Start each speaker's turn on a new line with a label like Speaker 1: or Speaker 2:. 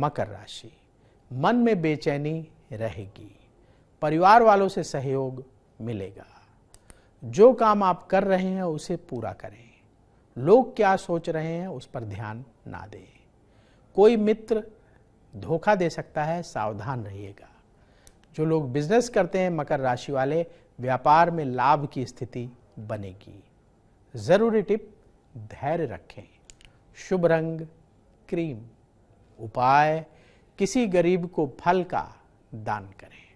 Speaker 1: मकर राशि मन में बेचैनी रहेगी परिवार वालों से सहयोग मिलेगा जो काम आप कर रहे हैं उसे पूरा करें लोग क्या सोच रहे हैं उस पर ध्यान ना दें कोई मित्र धोखा दे सकता है सावधान रहिएगा जो लोग बिजनेस करते हैं मकर राशि वाले व्यापार में लाभ की स्थिति बनेगी ज़रूरी टिप धैर्य रखें शुभ रंग क्रीम उपाय किसी गरीब को फल का दान करें